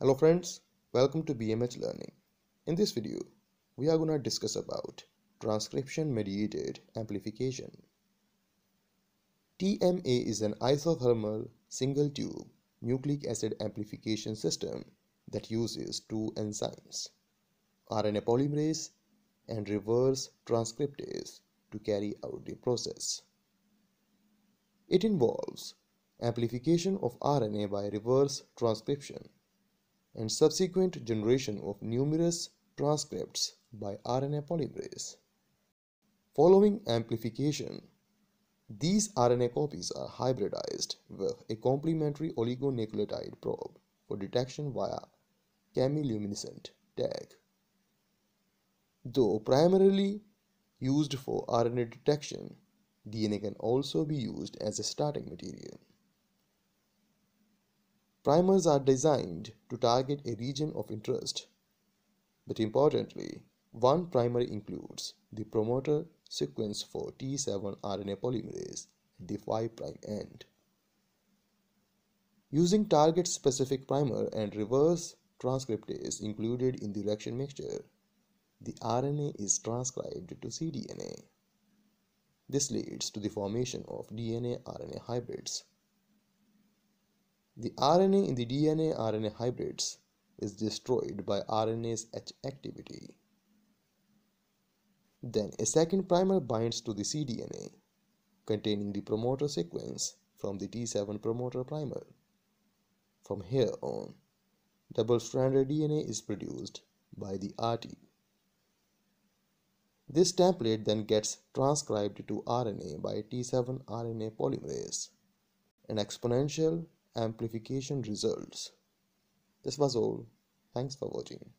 Hello friends, welcome to BMH Learning. In this video, we are going to discuss about transcription mediated amplification. TMA is an isothermal single tube nucleic acid amplification system that uses two enzymes, RNA polymerase and reverse transcriptase to carry out the process. It involves amplification of RNA by reverse transcription and subsequent generation of numerous transcripts by RNA polymerase. Following amplification, these RNA copies are hybridized with a complementary oligonucleotide probe for detection via chemiluminescent tag. Though primarily used for RNA detection, DNA can also be used as a starting material. Primers are designed to target a region of interest, but importantly, one primer includes the promoter sequence for T7 RNA polymerase at the 5' end. Using target-specific primer and reverse transcriptase included in the reaction mixture, the RNA is transcribed to cDNA. This leads to the formation of DNA-RNA hybrids. The RNA in the DNA RNA hybrids is destroyed by RNA's H activity. Then a second primer binds to the cDNA containing the promoter sequence from the T7 promoter primer. From here on, double-stranded DNA is produced by the RT. This template then gets transcribed to RNA by T7 RNA polymerase, an exponential amplification results. This was all. Thanks for watching.